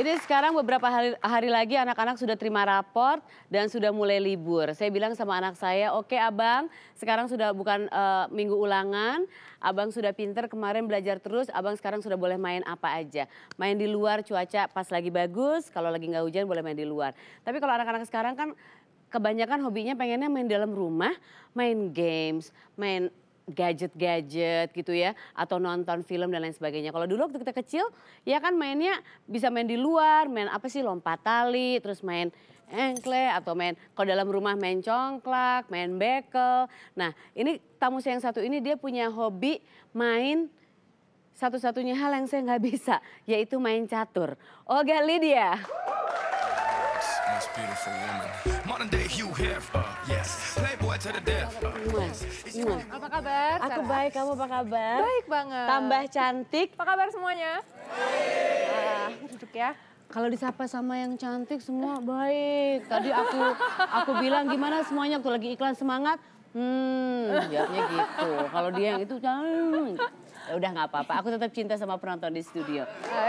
Ini sekarang beberapa hari, hari lagi anak-anak sudah terima raport dan sudah mulai libur. Saya bilang sama anak saya, oke okay, abang sekarang sudah bukan uh, minggu ulangan, abang sudah pinter kemarin belajar terus, abang sekarang sudah boleh main apa aja. Main di luar cuaca pas lagi bagus, kalau lagi nggak hujan boleh main di luar. Tapi kalau anak-anak sekarang kan kebanyakan hobinya pengennya main dalam rumah, main games, main gadget-gadget gitu ya atau nonton film dan lain sebagainya. Kalau dulu waktu kita kecil ya kan mainnya bisa main di luar, main apa sih lompat tali, terus main engkle atau main kalau dalam rumah main congklak, main bekel. Nah, ini tamu saya yang satu ini dia punya hobi main satu-satunya hal yang saya nggak bisa yaitu main catur. oh Lydia. dia modern day Hugh Hef, yes. Playboy to the death, yes. Apa kabar? Aku baik, kamu apa kabar? Baik banget. Tambah cantik. Apa kabar semuanya? Baik. Ah, duduk ya. Kalau disapa sama yang cantik semua baik. Tadi aku aku bilang gimana semuanya waktu lagi iklan semangat. Hmm, jawabnya gitu. Kalau dia yang itu cantik. Hmm. Ya udah nggak apa-apa. Aku tetap cinta sama penonton di studio. Hey. Ah,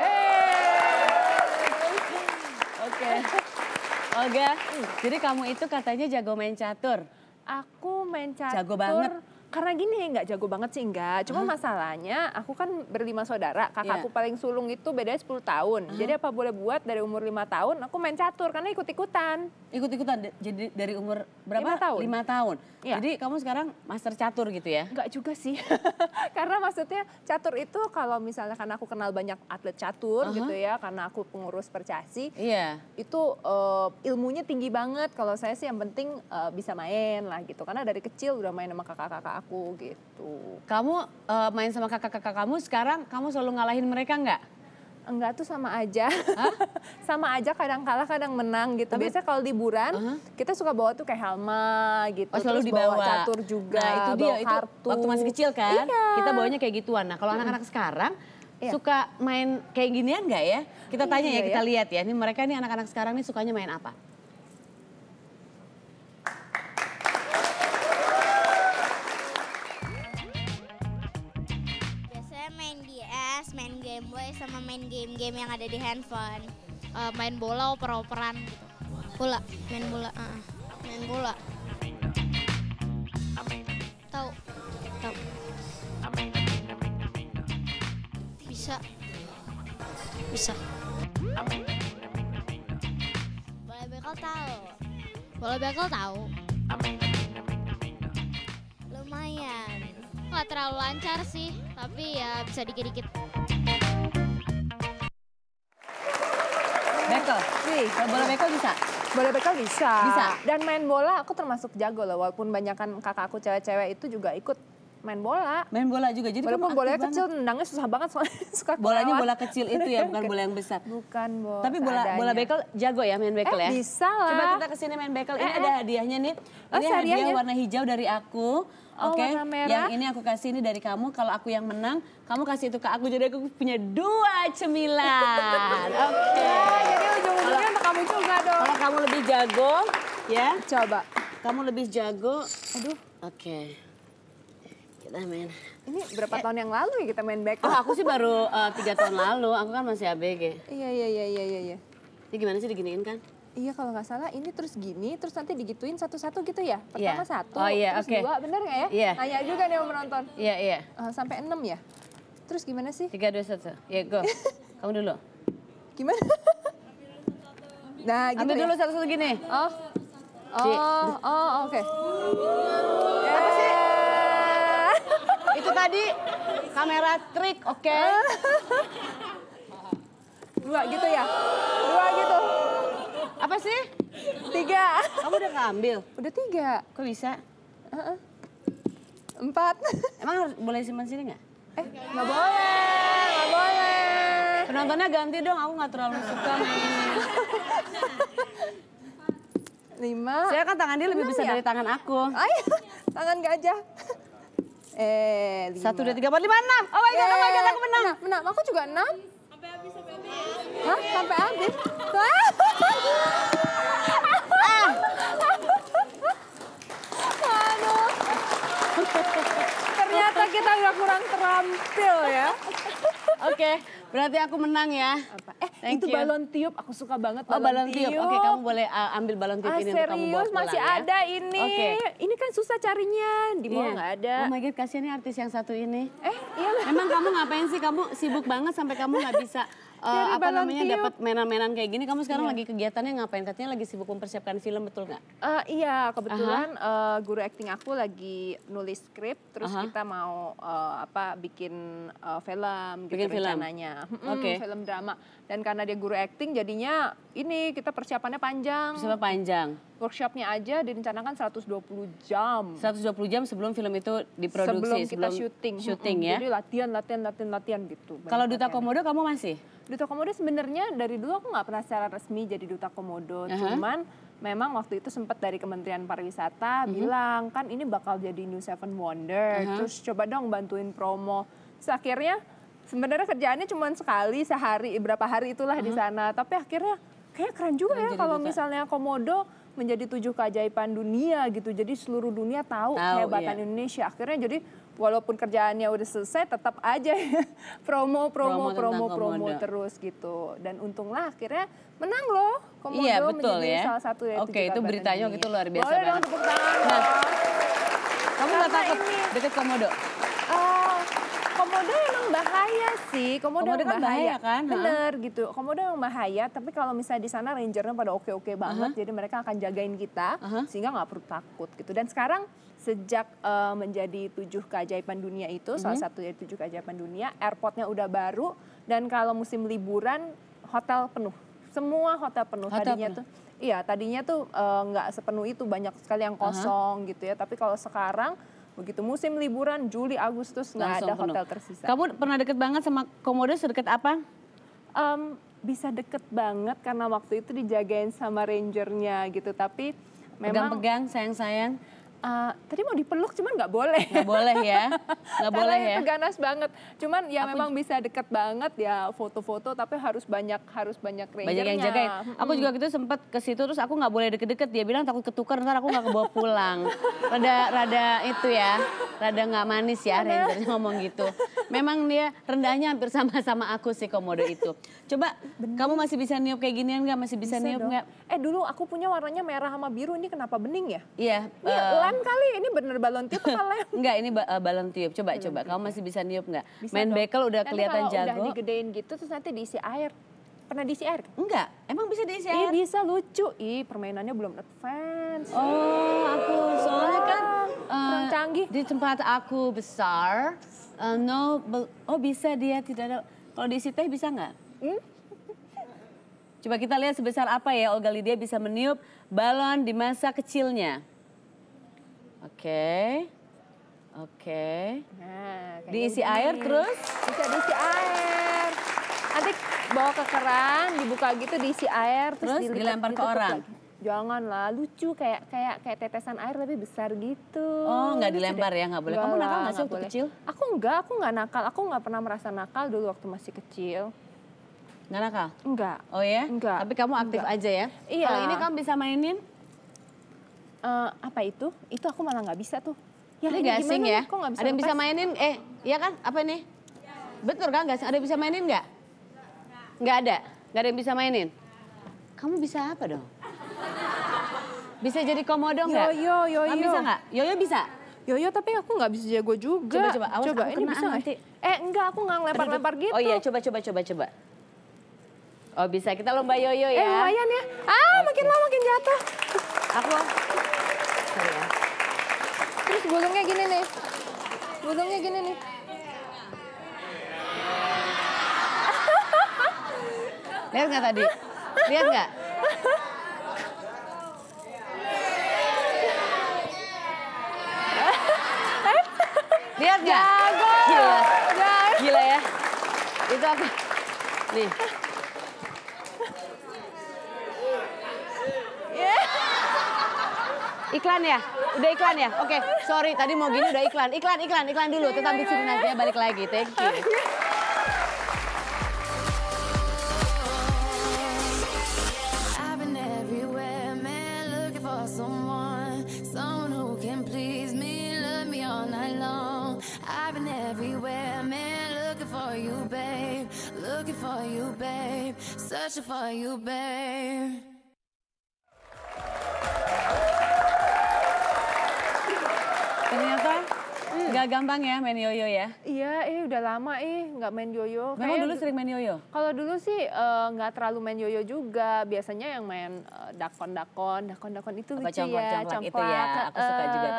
eh. Oke. Okay. Olga, jadi kamu itu katanya jago main catur. Aku main catur. Jago banget karena gini nggak jago banget sih enggak. Cuma uh masalahnya aku kan berlima saudara, kakakku yeah. paling sulung itu bedanya 10 tahun. Uh Jadi apa boleh buat dari umur lima tahun aku main catur karena ikut-ikutan. Ikut-ikutan jadi dari umur berapa? 5 tahun. 5 tahun. Yeah. Jadi kamu sekarang master catur gitu ya? Enggak juga sih. karena maksudnya catur itu kalau misalnya karena aku kenal banyak atlet catur uh -huh. gitu ya, karena aku pengurus Percasi. Iya. Yeah. Itu uh, ilmunya tinggi banget. Kalau saya sih yang penting uh, bisa main lah gitu. Karena dari kecil udah main sama kakak-kakak aku gitu. Kamu uh, main sama kakak-kakak kamu sekarang kamu selalu ngalahin mereka nggak? Enggak tuh sama aja. Hah? sama aja kadang kalah kadang menang gitu. Tapi, Biasanya kalau liburan uh -huh. kita suka bawa tuh kayak helma gitu. Oh, selalu Terus dibawa bawa catur juga, nah, itu dia kartu. waktu masih kecil kan. Iya. Kita bawanya kayak gituan. Nah, kalau anak-anak hmm. sekarang iya. suka main kayak ginian nggak ya? Kita tanya ya, iya, ya, kita iya. lihat ya. Ini mereka nih anak-anak sekarang nih sukanya main apa? main game-game yang ada di handphone. Uh, main bola, oper-operan gitu. Bola, main bola, uh, main bola. Tahu, tahu. Bisa, bisa. Bola bekel tahu. Bola bekel tahu. Lumayan. Nggak terlalu lancar sih, tapi ya bisa dikit-dikit. betul. Sih, bola bekel bisa? Bola bekel bisa. Bisa. Dan main bola aku termasuk jago loh, walaupun banyakan kakak aku cewek-cewek itu juga ikut main bola. Main bola juga. Jadi Walaupun bola kecil nendangnya susah banget soalnya suka Bolanya bola kecil itu ya, bukan bola yang besar. Bukan bola. Tapi bola bola bekel jago ya main bekel eh, ya. bisa lah. Coba kita kesini main bekel. Ini eh, ada eh. hadiahnya nih. Oh, ini oh, hadiah ya? warna hijau dari aku. Oh, Oke, okay. yang ini aku kasih ini dari kamu. Kalau aku yang menang, kamu kasih itu ke aku. Jadi aku punya dua cemilan. Oke. Okay. Iya, iya, jago, ya. Coba. Kamu lebih jago. Aduh. Oke. Okay. Kita main. Ini berapa ya. tahun yang lalu ya kita main back? Oh, aku sih baru tiga tahun lalu. Aku kan masih ABG. Iya, iya, iya, iya, iya. Ini gimana sih diginiin kan? Iya kalau nggak salah ini terus gini, terus nanti digituin satu-satu gitu ya. Pertama yeah. satu, oh, yeah, terus okay. dua, bener nggak ya? Yeah. Nanya juga nih yang menonton. Iya, yeah, iya. Yeah. Uh, sampai enam ya? Terus gimana sih? Tiga, dua, satu. Ya, go. Kamu dulu. Gimana? Nah, gitu Ambil ya. dulu satu-satu gini. Oh. Oh, oh, oh, oke. Okay. Itu tadi kamera trik, oke. Okay. Dua gitu ya? Dua gitu. Apa sih? Tiga. Kamu udah ngambil? Udah tiga. Kok bisa? Uh -uh. Empat. Emang boleh simpan sini nggak? Eh, nggak boleh. Penontonnya ganti dong, aku gak terlalu suka Lima. Saya kan tangan dia lebih besar ya? dari tangan aku. Oh Ayo, iya, tangan gajah. Eh, lima. Satu, dua, tiga, empat, lima, enam. Oh my God, oh my God, aku menang. Menang, menang. aku juga enam. Sampai habis, sampai habis. Hah, sampai habis? Oke, berarti aku menang ya. Apa? Eh, itu you. balon tiup, aku suka banget oh, balon, oh, balon tiup. tiup. Oke, kamu boleh uh, ambil balon tiup ah, ini serius, untuk kamu bawa pulang masih ya. ada ini. Oke. Ini kan susah carinya, di mall yeah. Iya. nggak ada. Oh my God, kasihan nih artis yang satu ini. Eh, iya. Emang kamu ngapain sih? Kamu sibuk banget sampai kamu nggak bisa uh, apa namanya dapat mainan-mainan kayak gini kamu sekarang yeah. lagi kegiatannya ngapain katanya lagi sibuk mempersiapkan film betul nggak uh, iya kebetulan uh -huh. uh, guru acting aku lagi nulis skrip terus uh -huh. kita mau uh, apa bikin uh, film gitu bikin gitu film. rencananya hmm, film drama dan karena dia guru acting jadinya ini kita persiapannya panjang persiapan panjang workshopnya aja direncanakan 120 jam. 120 jam sebelum film itu diproduksi. Sebelum kita syuting. Syuting hmm, ya. Jadi latihan, latihan, latihan, latihan gitu. Kalau Duta latihan. Komodo kamu masih? Duta Komodo sebenarnya dari dulu aku nggak pernah secara resmi jadi Duta Komodo. Uh -huh. Cuman memang waktu itu sempat dari Kementerian Pariwisata uh mhm. -huh. bilang kan ini bakal jadi New Seven Wonder, uh -huh. terus coba dong bantuin promo. Terus akhirnya sebenarnya kerjaannya cuma sekali sehari, berapa hari itulah uh -huh. di mhm. sana, tapi akhirnya kayak keren juga menjadi ya kalau misalnya komodo menjadi tujuh keajaiban dunia gitu. Jadi seluruh dunia tahu, kehebatan iya. Indonesia. Akhirnya jadi walaupun kerjaannya udah selesai tetap aja ya promo promo promo promo, promo terus gitu. Dan untunglah akhirnya menang loh komodo iya, betul, menjadi ya. salah satu ya. Oke, itu beritanya itu luar biasa Boleh banget. dong Nah, kamu nggak takut deket komodo? komodo emang bahaya sih. Komodo, komodo kan bahaya. bahaya kan? Bener ha? gitu. Komodo emang bahaya, tapi kalau misalnya di sana rangernya pada oke-oke banget, uh -huh. jadi mereka akan jagain kita uh -huh. sehingga nggak perlu takut gitu. Dan sekarang sejak uh, menjadi tujuh keajaiban dunia itu, Uh -huh. salah mhm. satu dari tujuh keajaiban dunia, airportnya udah baru dan kalau musim liburan hotel penuh. Semua hotel penuh hotel tadinya penuh. tuh Iya, tadinya tuh eh, nggak uh, sepenuh itu banyak sekali yang kosong uh -huh. gitu ya. Tapi kalau sekarang Begitu musim liburan Juli Agustus nggak ada hotel tersisa. Kamu pernah deket banget sama komodo sedekat apa? Um, bisa deket banget karena waktu itu dijagain sama rangernya gitu tapi memang pegang-pegang sayang-sayang Uh, tadi mau dipeluk cuman nggak boleh. Nggak boleh ya, nggak boleh ya. ganas banget. Cuman ya Aku memang bisa deket banget ya foto-foto, tapi harus banyak harus banyak rangernya. Banyak yang jagain. Hmm. Aku juga gitu sempet ke situ terus aku nggak boleh deket-deket. Dia bilang takut ketukar ntar aku nggak kebawa pulang. Rada rada itu ya, rada nggak manis ya rangernya ngomong gitu. Memang dia rendahnya hampir sama-sama aku sih komodo itu. Coba bening. kamu masih bisa niup kayak ginian nggak? Masih bisa, bisa niup nggak? Eh dulu aku punya warnanya merah sama biru, ini kenapa bening ya? Iya. Ini uh, lem kali, ini bener balon tiup apa lem? Enggak, ini ba eh, balon tiup. Coba, hmm. coba. Kamu ya. masih bisa niup nggak? Main dong. bekel udah nanti kelihatan jago. udah digedein gitu, terus nanti diisi air. Pernah diisi air? Enggak, emang bisa diisi air? Iya bisa, lucu. Ih, permainannya belum advance. Oh, aku soalnya kan... Uh, canggih. Di tempat aku besar, Uh, no, oh bisa dia tidak ada. Kalau diisi teh bisa nggak? Hmm? Coba kita lihat sebesar apa ya Olga Lydia bisa meniup balon di masa kecilnya. Oke. Okay. Oke. Okay. Nah, diisi begini. air terus? Bisa diisi air. Nanti bawa ke keran, dibuka gitu diisi air terus, terus dilempar gitu ke orang. Lagi. Gitu janganlah lucu kayak kayak kayak tetesan air lebih besar gitu. Oh, nggak dilempar ya, nggak boleh. Gak Kamu nakal nggak sih waktu boleh. kecil? Aku nggak, aku nggak nakal. Aku nggak pernah merasa nakal dulu waktu masih kecil. Nggak nakal? Enggak. Oh ya? Enggak. Tapi kamu aktif enggak. aja ya? Iya. Kalau ini kamu bisa mainin? Uh, apa itu? Itu aku malah nggak bisa tuh. Ya, ini gasing ya? Kok gak bisa Ada yang bisa mainin? Eh, iya kan? Apa ini? Ya. Betul kan gasing? Ada yang bisa mainin nggak? Nggak ada? Nggak ada yang bisa mainin? Kamu bisa apa dong? Bisa jadi komodo nggak? Yoyo, yoyo. Mam bisa nggak? Yoyo bisa? Yoyo tapi aku nggak bisa jago juga. Coba coba, awas coba. aku ini bisa nanti. Eh enggak, aku nggak ngelepar lepar gitu. Oh iya, coba coba coba coba. Oh bisa, kita lomba yoyo eh, ya. Eh lumayan ya. Ah okay. makin lama makin jatuh. Aku. Ya. Terus gulungnya gini nih. Gulungnya gini nih. Lihat nggak tadi? Lihat nggak? Lihat ya. Jago. Gila. Gila ya. Itu apa? Nih. Iklan ya? Udah iklan ya? Oke, okay. sorry tadi mau gini udah iklan. Iklan, iklan, iklan dulu. Tetap di sini nanti ya, balik lagi. Thank you. searching for you, babe. Ternyata hmm. nggak gampang ya main yoyo ya? Iya, eh udah lama eh nggak main yoyo. Memang Kayak dulu sering main yoyo? Kalau dulu sih eh, nggak uh, terlalu main yoyo juga. Biasanya yang main dakon eh, dakon-dakon, dakon-dakon itu lucu ya, Apa itu ya. Aku uh, suka juga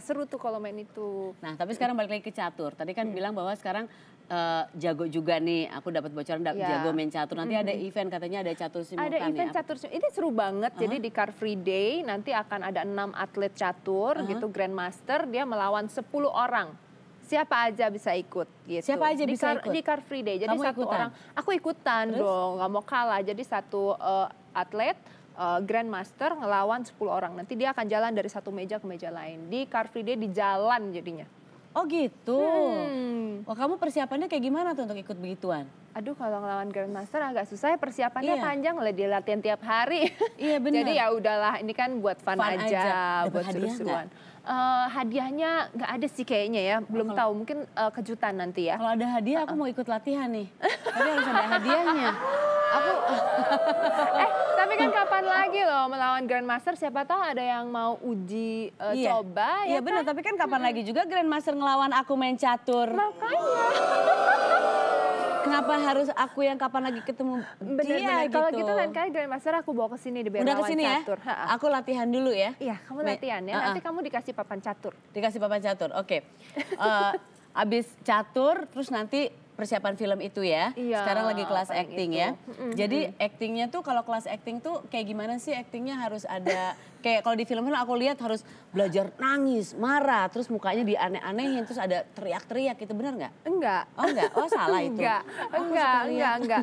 Nah, seru tuh kalau main itu. Nah tapi sekarang balik lagi ke catur. Tadi kan hmm. bilang bahwa sekarang uh, jago juga nih. Aku dapat bocoran da yeah. jago main catur. Nanti hmm. ada event katanya ada catur simultan. Ada event nih, ya. catur simultan. Ini seru banget. Uh -huh. Jadi di Car Free Day nanti akan ada enam atlet catur uh -huh. gitu Grandmaster. Dia melawan 10 orang siapa aja bisa ikut gitu. Siapa aja di bisa car, ikut? Di Car Free Day. Jadi Kamu satu ikutan? orang, aku ikutan Terus? dong, nggak mau kalah. Jadi satu uh, atlet uh, grandmaster ngelawan 10 orang. Nanti dia akan jalan dari satu meja ke meja lain. Di Car Free Day di jalan jadinya. Oh gitu. Hmm. Wah kamu persiapannya kayak gimana tuh untuk ikut begituan? Aduh kalau ngelawan Grandmaster agak susah ya persiapannya iya. panjang lah dia latihan tiap hari. Iya benar. Jadi ya udahlah ini kan buat fun, fun aja, aja. buat seru-seruan uh, hadiahnya nggak ada sih kayaknya ya. Belum tahu, mungkin uh, kejutan nanti ya. Kalau ada hadiah uh -uh. aku mau ikut latihan nih. Tapi harus ada hadiahnya. Aku Eh, tapi kan kapan lagi loh melawan grandmaster siapa tahu ada yang mau uji uh, iya. coba ya. Iya kan? benar, tapi kan kapan hmm. lagi juga grandmaster ngelawan aku main catur. Makanya kenapa harus aku yang kapan lagi ketemu bener, dia bener. gitu. Kalau gitu lain kali Grandmaster aku bawa ke sini di biar Udah kesini ya? catur. ya? Ha -ha. Aku latihan dulu ya? Iya, kamu latihan ya. -uh. Nanti kamu dikasih papan catur. Dikasih papan catur, oke. Okay. Uh, abis catur terus nanti persiapan film itu ya. Iya, Sekarang lagi kelas acting itu. ya. Mm-hmm. Jadi actingnya tuh kalau kelas acting tuh kayak gimana sih actingnya harus ada kayak kalau di film kan aku lihat harus belajar nangis, marah, terus mukanya dianeh-anehin, terus ada teriak-teriak itu benar nggak? Enggak. Oh enggak, oh salah itu. Enggak, enggak, enggak, enggak.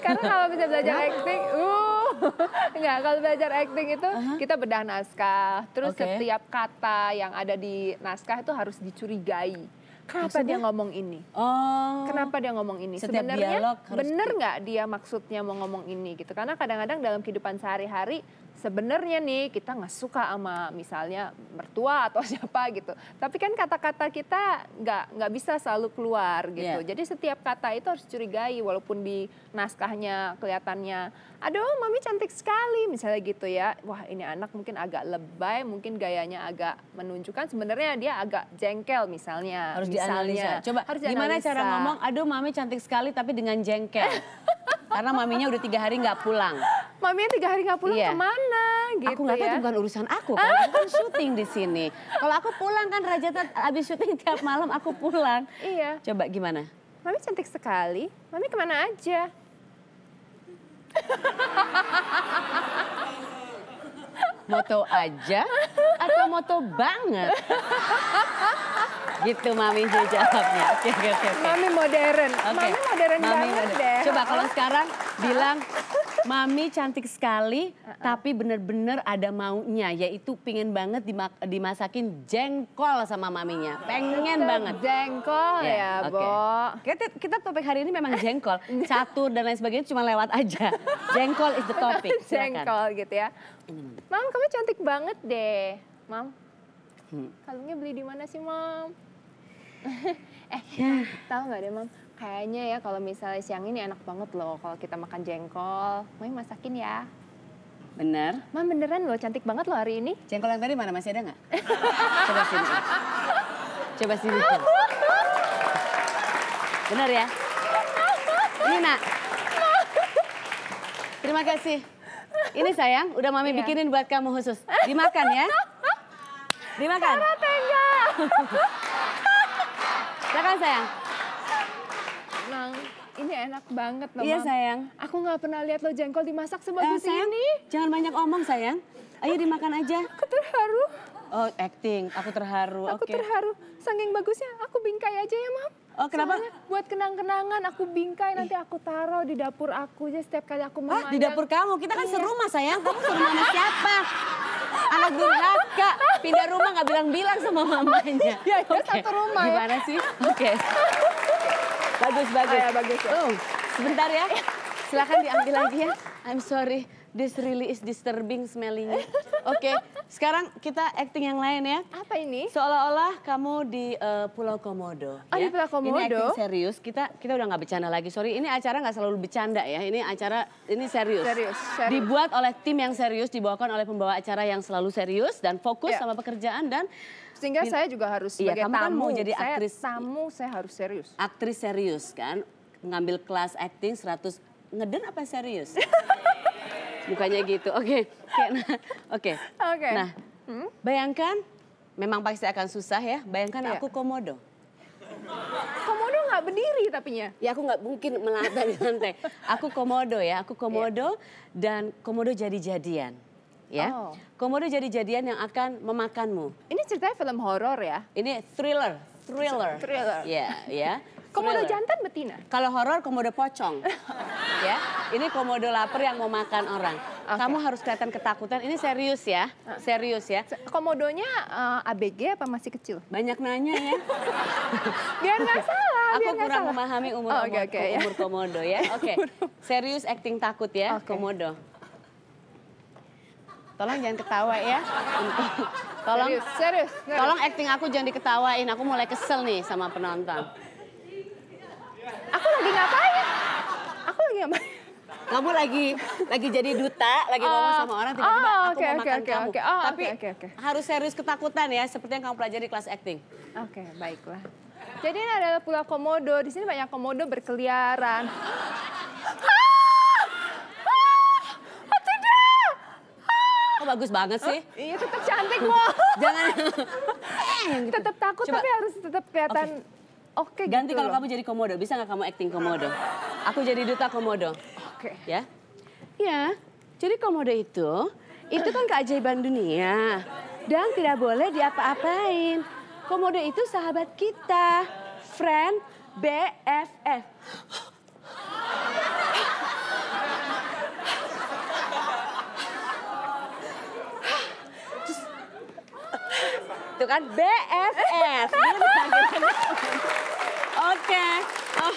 Karena kalau bisa belajar acting, uh Enggak, kalau belajar acting itu uh -huh. kita bedah naskah, terus okay. setiap kata yang ada di naskah itu harus dicurigai. Kenapa dia ngomong ini? Oh. Kenapa dia ngomong ini? Setiap Sebenarnya bener nggak dia maksudnya mau ngomong ini gitu? Karena kadang-kadang dalam kehidupan sehari-hari sebenarnya nih kita nggak suka sama misalnya mertua atau siapa gitu. Tapi kan kata-kata kita nggak nggak bisa selalu keluar gitu. Yeah. Jadi setiap kata itu harus curigai walaupun di naskahnya kelihatannya, aduh mami cantik sekali misalnya gitu ya. Wah ini anak mungkin agak lebay, mungkin gayanya agak menunjukkan sebenarnya dia agak jengkel misalnya. Harus dianalisa. Coba harus dianalisa. gimana cara ngomong, aduh mami cantik sekali tapi dengan jengkel. Karena maminya udah tiga hari gak pulang. Maminya tiga hari gak pulang iya. kemana? Gitu aku nggak ya? tahu itu bukan urusan aku kan, aku kan syuting di sini. Kalau aku pulang kan Raja abis syuting tiap malam aku pulang. Iya. Coba gimana? Mami cantik sekali, mami kemana aja? moto aja atau moto banget? Gitu Mami jawabnya. Oke, oke, oke. Mami modern. Okay. Mami modern Mami banget modern. deh. Coba kalau sekarang bilang Mami cantik sekali, tapi bener-bener ada maunya, yaitu pingin banget dimak dimasakin jengkol sama maminya. Ah, Pengen banget. Jengkol yeah. ya, ya okay. Bo. Kita, kita topik hari ini memang jengkol. Catur dan lain sebagainya cuma lewat aja. Jengkol is the topic. Silakan. Jengkol gitu ya. Hmm. Mam, kamu cantik banget deh. Mam, hmm. kalungnya beli di mana sih, Mam? eh ya. tahu nggak deh mam kayaknya ya kalau misalnya siang ini enak banget loh kalau kita makan jengkol mau masakin ya Bener. Mam beneran loh, cantik banget loh hari ini. Jengkol yang tadi mana masih ada nggak? Coba sini. Coba sini. Bener ya? ini nak Terima kasih. Ini sayang, udah mami iya. bikinin buat kamu khusus. Dimakan ya. Dimakan. Cara kan sayang. Emang ini enak banget loh. Iya sayang. Aku gak pernah lihat lo jengkol dimasak sebagus uh, ini. Jangan banyak omong sayang. Ayo dimakan aja. Aku terharu. Oh acting, aku terharu. Aku okay. terharu. Saking bagusnya, aku bingkai aja ya mam. Oh kenapa? Soalnya buat kenang-kenangan aku bingkai nanti aku taruh di dapur aku aja setiap kali aku memandang. Ah di dapur kamu? Kita kan iya. serumah sayang. Kamu serumah sama siapa? anak durhaka pindah rumah nggak bilang-bilang sama mamanya. Ya, iya, okay. satu rumah. Ya. Gimana sih? Oke. Okay. Bagus, bagus. Ayah, oh, bagus. Ya. Uh, sebentar ya. Silakan diambil lagi ya. I'm sorry. This really is disturbing smellingnya. Oke, okay. sekarang kita acting yang lain ya. Apa ini? Seolah-olah kamu di uh, Pulau Komodo. Oh, ya? di Pulau Komodo. Ini acting serius. Kita kita udah nggak bercanda lagi. Sorry, ini acara nggak selalu bercanda ya. Ini acara ini serius. serius. Serius. Dibuat oleh tim yang serius, dibawakan oleh pembawa acara yang selalu serius dan fokus ya. sama pekerjaan dan sehingga saya juga harus iya, sebagai iya, kamu kan tamu. Kan jadi saya aktris tamu, saya harus serius. Aktris serius kan, ngambil kelas acting 100 ngeden apa serius? Bukannya gitu. Oke. Okay. Oke. Okay. Nah, okay. nah hmm? bayangkan memang pasti akan susah ya. Bayangkan yeah. aku komodo. Komodo nggak berdiri tapinya. Ya aku nggak mungkin melata di lantai. Aku komodo ya, aku komodo yeah. dan komodo jadi-jadian. Ya. Oh. Komodo jadi-jadian yang akan memakanmu. Ini ceritanya film horor ya? Ini thriller, thriller. Thriller. Ya, yeah, ya. Yeah. Komodo thriller. jantan betina? Kalau horor komodo pocong. ya. Ini komodo lapar yang mau makan orang. Okay. Kamu harus kelihatan ketakutan. Ini serius ya. Ah. Serius ya. Komodonya uh, eh, ABG apa masih kecil? Banyak nanya ya. biar nggak salah. Aku kurang salah. memahami umur, oh, okay, okay, ya. umur ya. komodo ya. Oke. Okay. Serius acting takut ya okay. komodo. Tolong jangan ketawa ya. Tolong serius, serius. Tolong acting aku jangan diketawain. Aku mulai kesel nih sama penonton aku lagi ngapain? Aku lagi ngapain? Kamu lagi lagi jadi duta, lagi uh, ngomong oh. sama orang tiba-tiba oh, aku okay, mau makan okay, kamu. Okay. Oh, Tapi okay, okay, harus serius ketakutan ya, seperti yang kamu pelajari kelas acting. Oke, okay, baiklah. Jadi ini adalah pulau komodo. Di sini banyak komodo berkeliaran. Ah! Ah! Ah! bagus banget sih. Uh, iya tetap cantik mau. Jangan. Eh, gitu. tetap takut Coba. tapi harus tetap kelihatan Oke. Okay, Ganti gitu kalau kamu jadi komodo, bisa nggak kamu acting komodo? Aku jadi duta komodo. Oke. Okay. Ya. Ya. Jadi komodo itu, itu kan keajaiban dunia dan tidak boleh diapa-apain. Komodo itu sahabat kita, friend, BFF. Itu kan BFF. Oke. Oh.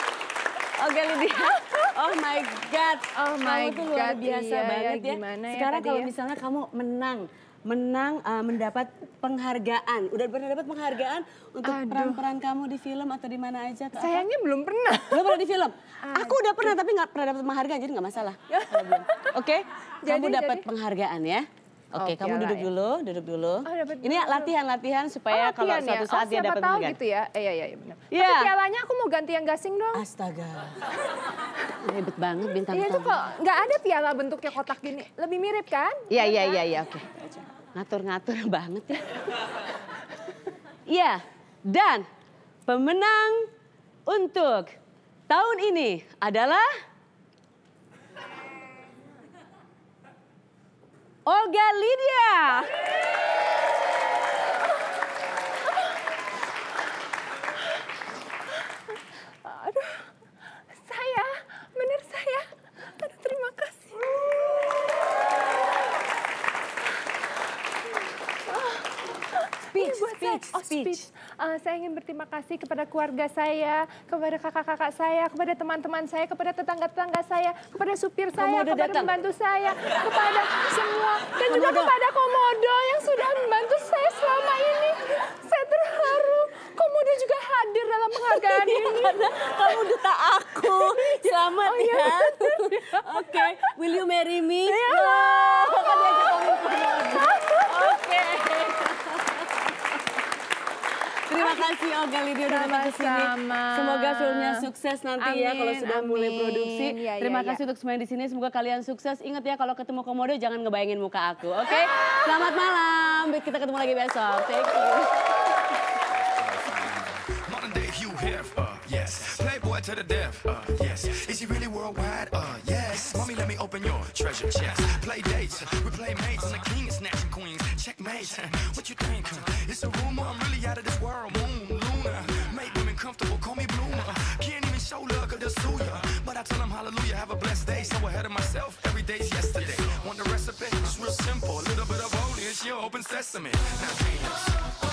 Oke Galih, Lydia. Oh my god. Oh my kamu tuh god. luar biasa iya, iya, banget ya. ya Sekarang kalau ya? misalnya kamu menang menang uh, mendapat penghargaan. Udah pernah dapat penghargaan untuk peran-peran kamu di film atau di mana aja? Atau Sayangnya apa? belum pernah. Belum pernah di film. Aduh. Aku udah pernah tapi nggak pernah dapat penghargaan jadi nggak masalah. Oke, okay? kamu dapat penghargaan ya. Oke, okay, kamu duduk ya. dulu, duduk dulu. Oh, dapet ini latihan-latihan oh, supaya oh, kalau ya? suatu saat oh, dia dapat tahu gitu ya. Eh, iya, iya, iya benar. Yeah. Tapi pialanya aku mau ganti yang gasing dong. Astaga. Ribet banget bintang Iya, itu kok nggak ada piala bentuknya kotak gini. Lebih mirip kan? Iya, iya, iya, kan? iya, iya, oke. Ngatur-ngatur banget ya. Iya, dan pemenang untuk tahun ini adalah... Olga Lydia. Aduh, saya, benar saya. Aduh, terima kasih. Speech, speech, speech. Oh, speech uh, saya ingin berterima kasih kepada keluarga saya, kepada kakak-kakak saya, kepada teman-teman saya, kepada tetangga-tetangga saya, kepada supir saya, kepada datang. pembantu saya, kepada semua dan komodo. juga kepada komodo yang sudah membantu saya selama ini. Saya terharu. Komodo juga hadir dalam penghargaan iya, ini. kamu duta aku. Selamat oh, iya. ya. Oke, okay. will you marry me? Ya. Yeah. Oh. Terima kasih Olga Lidia udah datang ke sini. Semoga filmnya sukses nanti ya, amin, ya kalau sudah amin. mulai produksi. Ya, Terima ya, kasih ya. untuk semuanya di sini. Semoga kalian sukses. Ingat ya kalau ketemu komodo jangan ngebayangin muka aku. Oke? Okay? Selamat malam. Kita ketemu lagi besok. Thank you. Uh, yes. Playboy to the death, uh, yes. Is he really worldwide, uh, yes. Mommy, let me open your treasure chest. Play dates, we play mates, and the king is snatching queens. Checkmate, what you think? It's a rumor, I'm really out of this hallelujah, have a blessed day. So ahead of myself, every day's yesterday. Want the recipe? It's real simple. A little bit of holy, it's your open sesame. Now, dreams.